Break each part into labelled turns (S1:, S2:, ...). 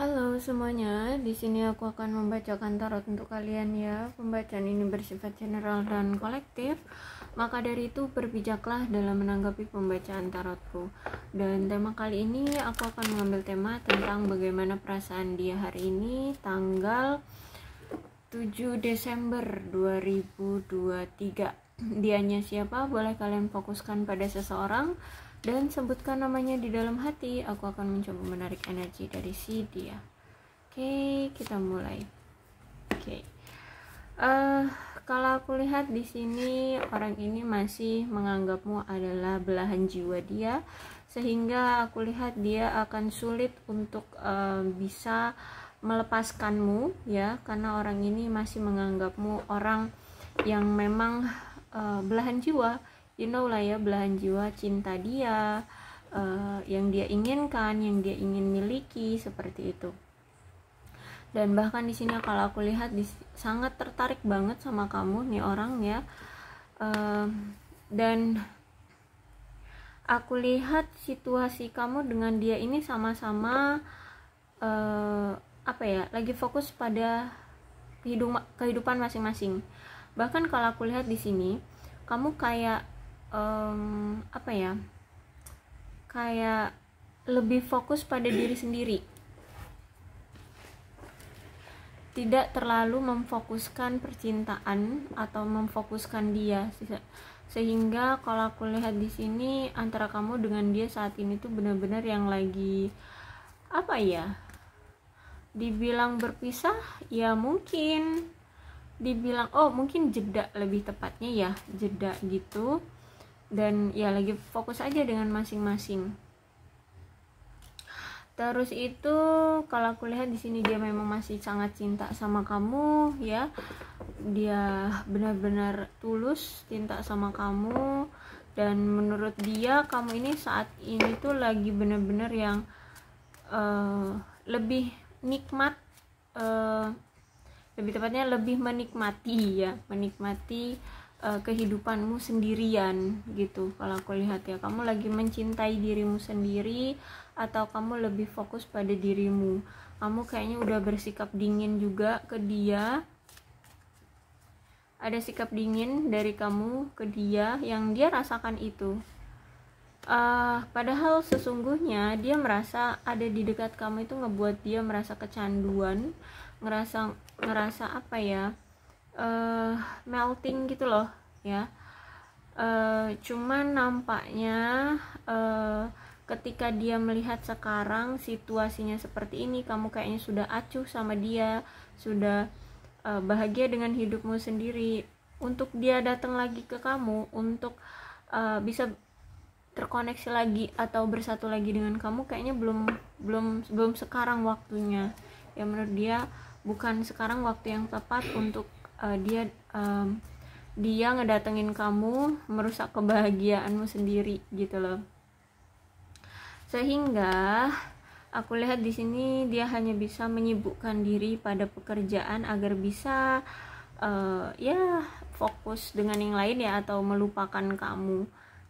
S1: Halo semuanya, di sini aku akan membacakan tarot untuk kalian ya. Pembacaan ini bersifat general dan kolektif, maka dari itu berbijaklah dalam menanggapi pembacaan tarotku. Dan tema kali ini aku akan mengambil tema tentang bagaimana perasaan dia hari ini tanggal 7 Desember 2023. Dianya siapa? Boleh kalian fokuskan pada seseorang dan sebutkan namanya di dalam hati, aku akan mencoba menarik energi dari si dia. Oke, kita mulai. Oke. Uh, kalau aku lihat di sini orang ini masih menganggapmu adalah belahan jiwa dia, sehingga aku lihat dia akan sulit untuk uh, bisa melepaskanmu ya, karena orang ini masih menganggapmu orang yang memang uh, belahan jiwa lah ya belahan jiwa cinta dia uh, yang dia inginkan, yang dia ingin miliki seperti itu. Dan bahkan di sini kalau aku lihat di, sangat tertarik banget sama kamu nih orang ya. Uh, dan aku lihat situasi kamu dengan dia ini sama-sama uh, apa ya, lagi fokus pada kehidupan masing-masing. Bahkan kalau aku lihat di sini, kamu kayak um, apa ya kayak lebih fokus pada diri sendiri tidak terlalu memfokuskan percintaan atau memfokuskan dia sehingga kalau aku lihat di sini antara kamu dengan dia saat ini tuh benar-benar yang lagi apa ya dibilang berpisah ya mungkin dibilang oh mungkin jeda lebih tepatnya ya jeda gitu dan ya lagi fokus aja dengan masing-masing terus itu kalau aku lihat di sini dia memang masih sangat cinta sama kamu ya dia benar-benar tulus cinta sama kamu dan menurut dia kamu ini saat ini tuh lagi benar-benar yang uh, lebih nikmat uh, lebih tepatnya lebih menikmati ya menikmati uh, kehidupanmu sendirian gitu kalau aku lihat ya kamu lagi mencintai dirimu sendiri atau kamu lebih fokus pada dirimu kamu kayaknya udah bersikap dingin juga ke dia ada sikap dingin dari kamu ke dia yang dia rasakan itu uh, padahal sesungguhnya dia merasa ada di dekat kamu itu ngebuat dia merasa kecanduan ngerasa ngerasa apa ya uh, melting gitu loh ya uh, cuman nampaknya uh, ketika dia melihat sekarang situasinya seperti ini kamu kayaknya sudah acuh sama dia sudah uh, bahagia dengan hidupmu sendiri untuk dia datang lagi ke kamu untuk uh, bisa terkoneksi lagi atau bersatu lagi dengan kamu kayaknya belum belum belum sekarang waktunya ya menurut dia bukan sekarang waktu yang tepat untuk uh, dia um, dia ngedatengin kamu merusak kebahagiaanmu sendiri gitu loh sehingga aku lihat di sini dia hanya bisa menyibukkan diri pada pekerjaan agar bisa uh, ya fokus dengan yang lain ya atau melupakan kamu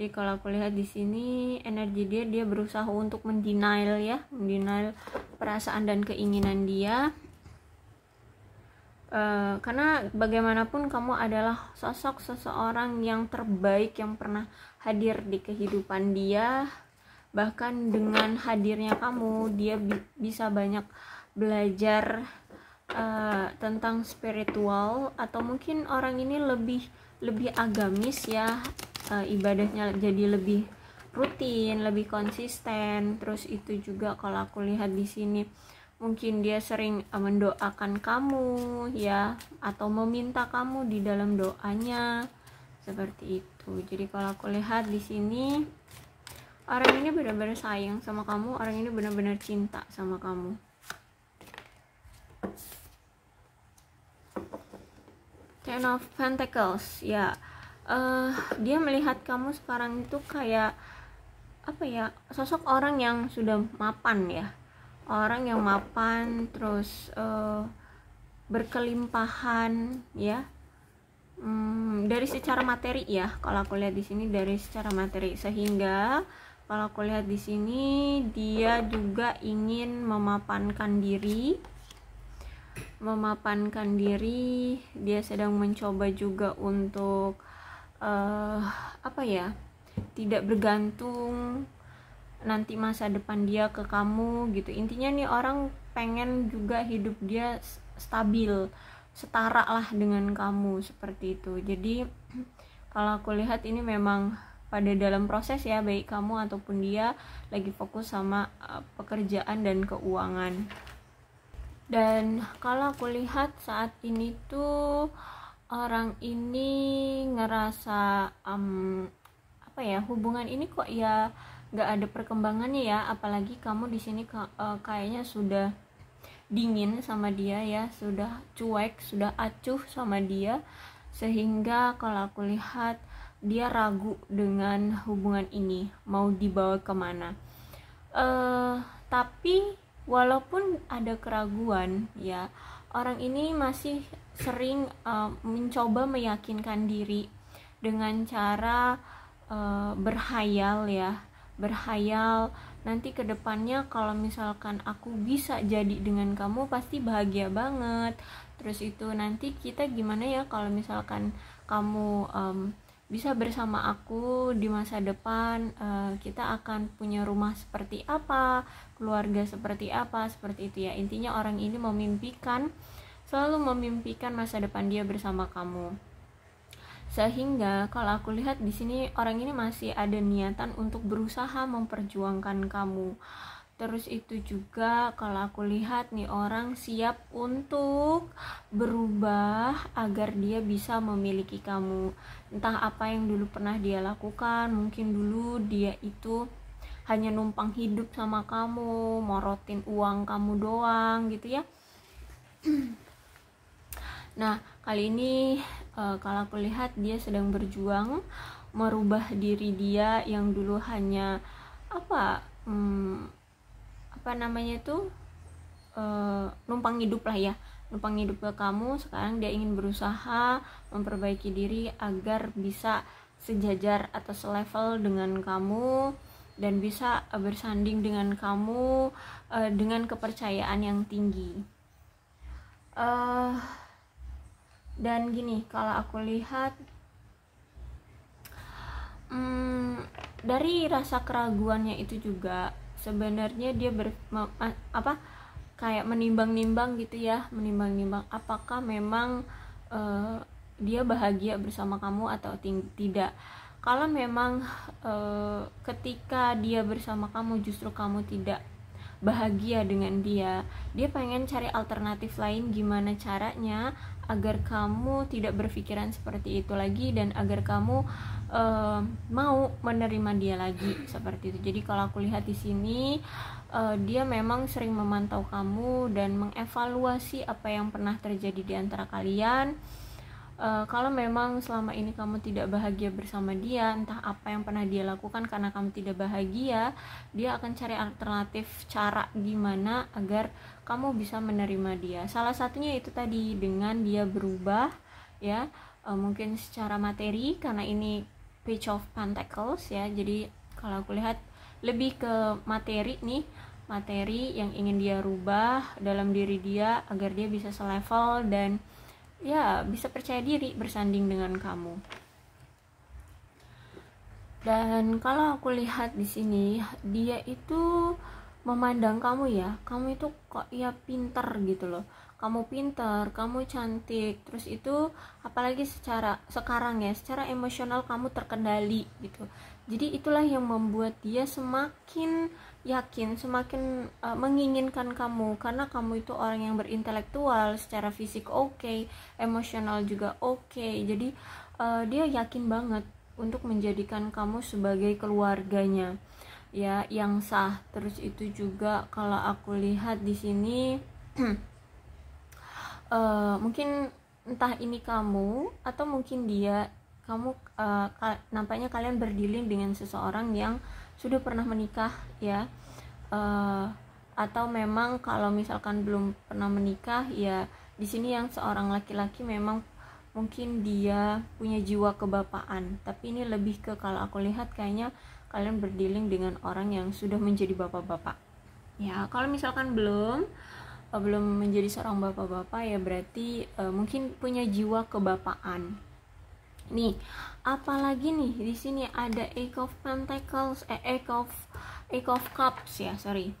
S1: jadi kalau aku lihat di sini energi dia dia berusaha untuk mendenial ya mendenial perasaan dan keinginan dia Uh, karena bagaimanapun kamu adalah sosok seseorang yang terbaik yang pernah hadir di kehidupan dia bahkan dengan hadirnya kamu dia bi bisa banyak belajar uh, tentang spiritual atau mungkin orang ini lebih lebih agamis ya uh, ibadahnya jadi lebih rutin lebih konsisten terus itu juga kalau aku lihat di sini mungkin dia sering eh, mendoakan kamu ya atau meminta kamu di dalam doanya seperti itu jadi kalau aku lihat di sini orang ini benar-benar sayang sama kamu orang ini benar-benar cinta sama kamu Ten of Pentacles ya uh, dia melihat kamu sekarang itu kayak apa ya sosok orang yang sudah mapan ya orang yang mapan terus uh, berkelimpahan ya hmm, dari secara materi ya kalau aku lihat di sini dari secara materi sehingga kalau aku lihat di sini dia juga ingin memapankan diri memapankan diri dia sedang mencoba juga untuk uh, apa ya tidak bergantung nanti masa depan dia ke kamu gitu intinya nih orang pengen juga hidup dia stabil setara lah dengan kamu seperti itu jadi kalau aku lihat ini memang pada dalam proses ya baik kamu ataupun dia lagi fokus sama eh, pekerjaan dan keuangan dan kalau aku lihat saat ini tuh orang ini ngerasa um, apa ya hubungan ini kok ya nggak ada perkembangannya ya apalagi kamu di sini uh, kayaknya sudah dingin sama dia ya sudah cuek sudah acuh sama dia sehingga kalau aku lihat dia ragu dengan hubungan ini mau dibawa kemana uh, tapi walaupun ada keraguan ya orang ini masih sering uh, mencoba meyakinkan diri dengan cara uh, berhayal ya berhayal nanti ke depannya kalau misalkan aku bisa jadi dengan kamu pasti bahagia banget terus itu nanti kita gimana ya kalau misalkan kamu um, bisa bersama aku di masa depan uh, kita akan punya rumah seperti apa keluarga seperti apa seperti itu ya intinya orang ini memimpikan selalu memimpikan masa depan dia bersama kamu sehingga kalau aku lihat di sini orang ini masih ada niatan untuk berusaha memperjuangkan kamu. Terus itu juga kalau aku lihat nih orang siap untuk berubah agar dia bisa memiliki kamu. Entah apa yang dulu pernah dia lakukan, mungkin dulu dia itu hanya numpang hidup sama kamu, morotin uang kamu doang gitu ya. nah, kali ini uh, kalau aku lihat dia sedang berjuang merubah diri dia yang dulu hanya apa hmm, apa namanya itu uh, numpang hidup lah ya numpang hidup ke kamu sekarang dia ingin berusaha memperbaiki diri agar bisa sejajar atau selevel dengan kamu dan bisa bersanding dengan kamu uh, dengan kepercayaan yang tinggi. Uh, dan gini kalau aku lihat hmm, dari rasa keraguannya itu juga sebenarnya dia ber apa kayak menimbang-nimbang gitu ya menimbang-nimbang apakah memang uh, dia bahagia bersama kamu atau tidak kalau memang e, ketika dia bersama kamu justru kamu tidak bahagia dengan dia dia pengen cari alternatif lain gimana caranya agar kamu tidak berpikiran seperti itu lagi dan agar kamu uh, mau menerima dia lagi seperti itu. Jadi kalau aku lihat di sini uh, dia memang sering memantau kamu dan mengevaluasi apa yang pernah terjadi di antara kalian uh, kalau memang selama ini kamu tidak bahagia bersama dia, entah apa yang pernah dia lakukan karena kamu tidak bahagia, dia akan cari alternatif cara gimana agar kamu bisa menerima dia. Salah satunya itu tadi dengan dia berubah, ya, uh, mungkin secara materi karena ini page of pentacles ya, jadi kalau aku lihat lebih ke materi nih materi yang ingin dia rubah dalam diri dia agar dia bisa selevel dan ya bisa percaya diri bersanding dengan kamu. Dan kalau aku lihat di sini, dia itu memandang kamu ya, kamu itu kok ya pinter gitu loh. Kamu pinter, kamu cantik, terus itu apalagi secara sekarang ya, secara emosional kamu terkendali gitu jadi itulah yang membuat dia semakin yakin semakin uh, menginginkan kamu karena kamu itu orang yang berintelektual secara fisik oke okay, emosional juga oke okay. jadi uh, dia yakin banget untuk menjadikan kamu sebagai keluarganya ya yang sah terus itu juga kalau aku lihat di sini uh, mungkin entah ini kamu atau mungkin dia kamu uh, nampaknya kalian berdiling dengan seseorang yang sudah pernah menikah ya uh, atau memang kalau misalkan belum pernah menikah ya di sini yang seorang laki-laki memang mungkin dia punya jiwa kebapaan tapi ini lebih ke kalau aku lihat kayaknya kalian berdiling dengan orang yang sudah menjadi bapak-bapak ya kalau misalkan belum eh, belum menjadi seorang bapak-bapak ya berarti uh, mungkin punya jiwa kebapaan Nih, apalagi nih di sini ada Ace of Pentacles, eh, Ace of Ace of Cups ya, sorry.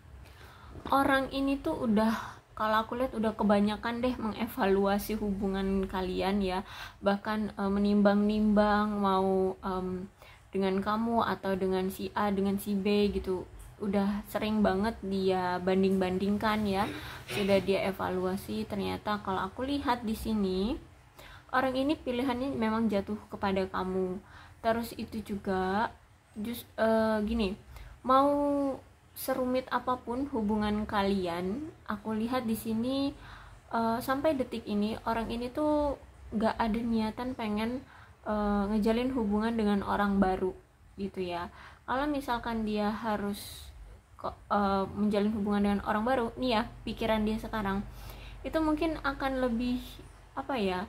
S1: Orang ini tuh udah kalau aku lihat udah kebanyakan deh mengevaluasi hubungan kalian ya, bahkan e, menimbang-nimbang mau um, dengan kamu atau dengan si A, dengan si B gitu. Udah sering banget dia banding-bandingkan ya. Sudah dia evaluasi, ternyata kalau aku lihat di sini orang ini pilihannya memang jatuh kepada kamu terus itu juga just uh, eh, gini mau serumit apapun hubungan kalian aku lihat di sini uh, sampai detik ini orang ini tuh gak ada niatan pengen uh, ngejalin hubungan dengan orang baru gitu ya kalau misalkan dia harus uh, menjalin hubungan dengan orang baru nih ya pikiran dia sekarang itu mungkin akan lebih apa ya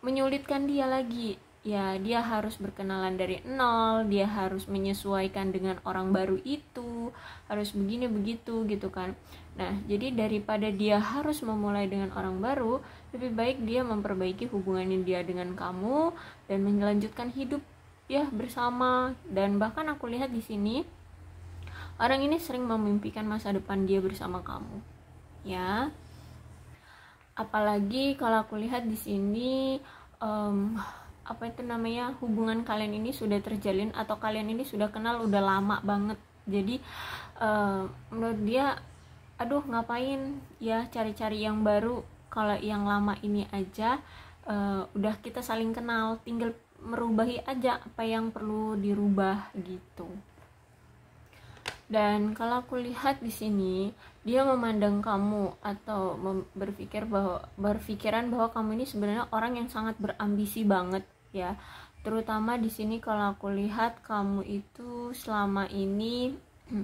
S1: menyulitkan dia lagi ya dia harus berkenalan dari nol dia harus menyesuaikan dengan orang baru itu harus begini begitu gitu kan nah jadi daripada dia harus memulai dengan orang baru lebih baik dia memperbaiki hubungannya dia dengan kamu dan melanjutkan hidup ya bersama dan bahkan aku lihat di sini orang ini sering memimpikan masa depan dia bersama kamu ya apalagi kalau aku lihat di sini um, apa itu namanya hubungan kalian ini sudah terjalin atau kalian ini sudah kenal udah lama banget jadi um, menurut dia aduh ngapain ya cari-cari yang baru kalau yang lama ini aja uh, udah kita saling kenal tinggal merubahi aja apa yang perlu dirubah gitu dan kalau aku lihat di sini, dia memandang kamu atau berpikir bahwa berpikiran bahwa kamu ini sebenarnya orang yang sangat berambisi banget ya. Terutama di sini kalau aku lihat kamu itu selama ini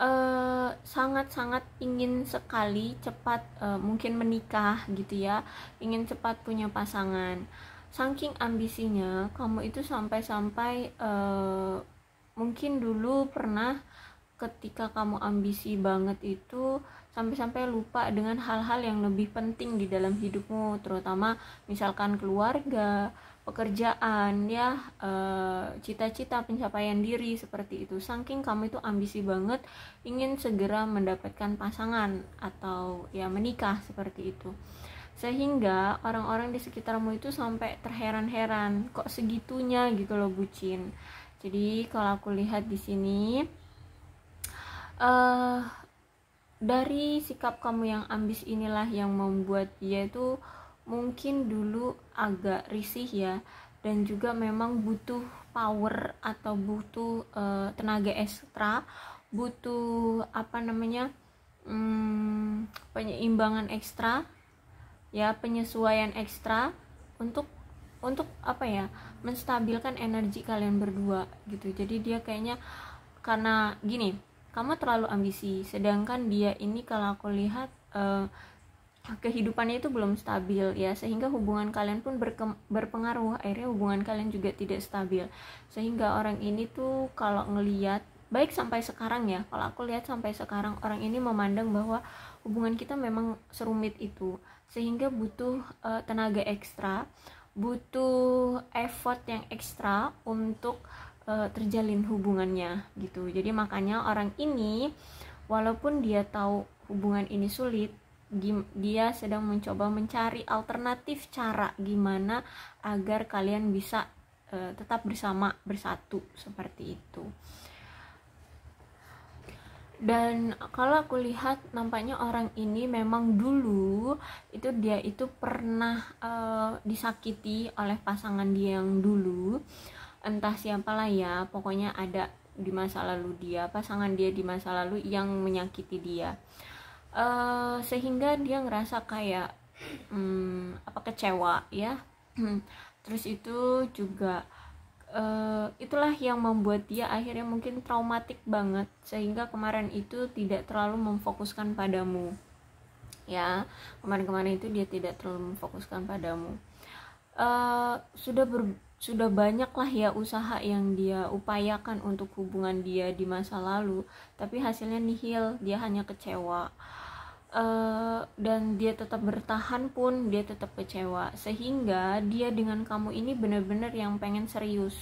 S1: eh, sangat-sangat uh, ingin sekali cepat uh, mungkin menikah gitu ya, ingin cepat punya pasangan. Saking ambisinya, kamu itu sampai-sampai uh, mungkin dulu pernah ketika kamu ambisi banget itu sampai-sampai lupa dengan hal-hal yang lebih penting di dalam hidupmu terutama misalkan keluarga pekerjaan ya eh, cita-cita e, pencapaian diri seperti itu saking kamu itu ambisi banget ingin segera mendapatkan pasangan atau ya menikah seperti itu sehingga orang-orang di sekitarmu itu sampai terheran-heran kok segitunya gitu loh bucin jadi kalau aku lihat di sini uh, dari sikap kamu yang ambis inilah yang membuat dia itu mungkin dulu agak risih ya dan juga memang butuh power atau butuh uh, tenaga ekstra butuh apa namanya hmm, penyeimbangan ekstra ya penyesuaian ekstra untuk untuk apa ya menstabilkan energi kalian berdua gitu jadi dia kayaknya karena gini kamu terlalu ambisi sedangkan dia ini kalau aku lihat uh, kehidupannya itu belum stabil ya sehingga hubungan kalian pun berpengaruh akhirnya hubungan kalian juga tidak stabil sehingga orang ini tuh kalau ngeliat baik sampai sekarang ya kalau aku lihat sampai sekarang orang ini memandang bahwa hubungan kita memang serumit itu sehingga butuh uh, tenaga ekstra butuh effort yang ekstra untuk uh, terjalin hubungannya gitu jadi makanya orang ini walaupun dia tahu hubungan ini sulit dia sedang mencoba mencari alternatif cara gimana agar kalian bisa uh, tetap bersama bersatu seperti itu dan kalau aku lihat nampaknya orang ini memang dulu itu dia itu pernah uh, disakiti oleh pasangan dia yang dulu entah siapalah ya pokoknya ada di masa lalu dia pasangan dia di masa lalu yang menyakiti dia uh, sehingga dia ngerasa kayak um, apa kecewa ya terus itu juga uh, itulah yang membuat dia akhirnya mungkin traumatik banget sehingga kemarin itu tidak terlalu memfokuskan padamu ya kemarin-kemarin itu dia tidak terlalu memfokuskan padamu uh, sudah ber sudah banyaklah ya usaha yang dia upayakan untuk hubungan dia di masa lalu tapi hasilnya nihil dia hanya kecewa uh, dan dia tetap bertahan pun dia tetap kecewa sehingga dia dengan kamu ini benar-benar yang pengen serius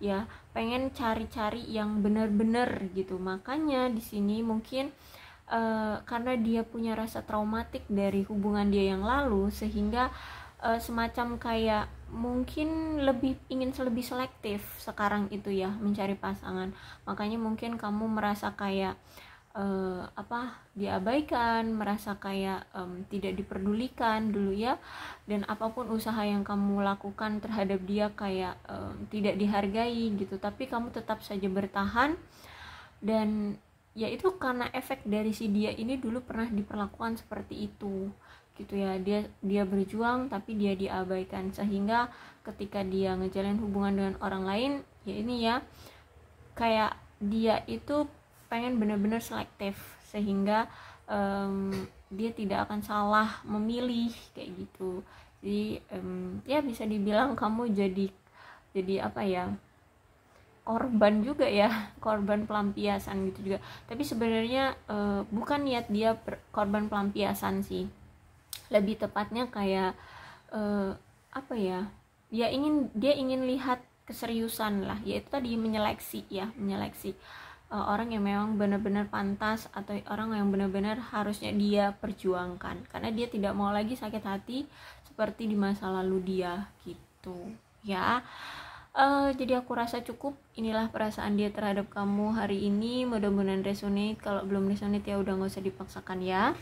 S1: ya pengen cari-cari yang benar-benar gitu makanya di sini mungkin uh, karena dia punya rasa traumatik dari hubungan dia yang lalu sehingga uh, semacam kayak mungkin lebih ingin lebih selektif sekarang itu ya mencari pasangan makanya mungkin kamu merasa kayak uh, apa diabaikan merasa kayak um, tidak diperdulikan dulu ya dan apapun usaha yang kamu lakukan terhadap dia kayak um, tidak dihargai gitu tapi kamu tetap saja bertahan dan ya itu karena efek dari si dia ini dulu pernah diperlakukan seperti itu gitu ya dia dia berjuang tapi dia diabaikan sehingga ketika dia ngejalin hubungan dengan orang lain ya ini ya kayak dia itu pengen bener-bener selektif sehingga um, dia tidak akan salah memilih kayak gitu jadi um, ya bisa dibilang kamu jadi jadi apa ya korban juga ya korban pelampiasan gitu juga tapi sebenarnya uh, bukan niat dia korban pelampiasan sih lebih tepatnya kayak uh, apa ya dia ingin dia ingin lihat keseriusan lah yaitu tadi menyeleksi ya menyeleksi uh, orang yang memang benar-benar pantas atau orang yang benar-benar harusnya dia perjuangkan karena dia tidak mau lagi sakit hati seperti di masa lalu dia gitu ya uh, jadi aku rasa cukup inilah perasaan dia terhadap kamu hari ini mudah-mudahan resonate kalau belum resonate ya udah nggak usah dipaksakan ya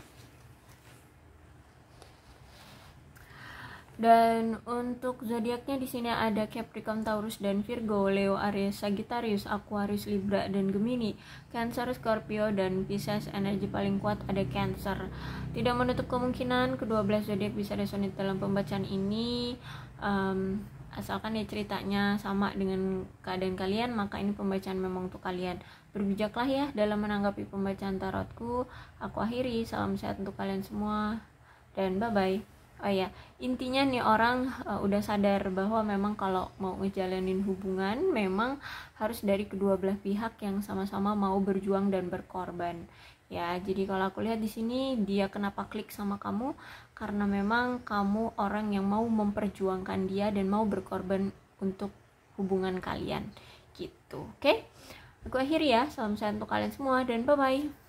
S1: Dan untuk zodiaknya di sini ada Capricorn, Taurus dan Virgo, Leo, Aries, Sagittarius, Aquarius, Libra dan Gemini, Cancer, Scorpio dan Pisces. Energi paling kuat ada Cancer. Tidak menutup kemungkinan kedua belas zodiak bisa resonate dalam pembacaan ini. Um, asalkan ya ceritanya sama dengan keadaan kalian maka ini pembacaan memang untuk kalian berbijaklah ya dalam menanggapi pembacaan tarotku aku akhiri salam sehat untuk kalian semua dan bye bye oh ya intinya nih orang uh, udah sadar bahwa memang kalau mau ngejalanin hubungan memang harus dari kedua belah pihak yang sama-sama mau berjuang dan berkorban ya jadi kalau aku lihat di sini dia kenapa klik sama kamu karena memang kamu orang yang mau memperjuangkan dia dan mau berkorban untuk hubungan kalian gitu oke okay? aku akhiri ya salam sehat untuk kalian semua dan bye bye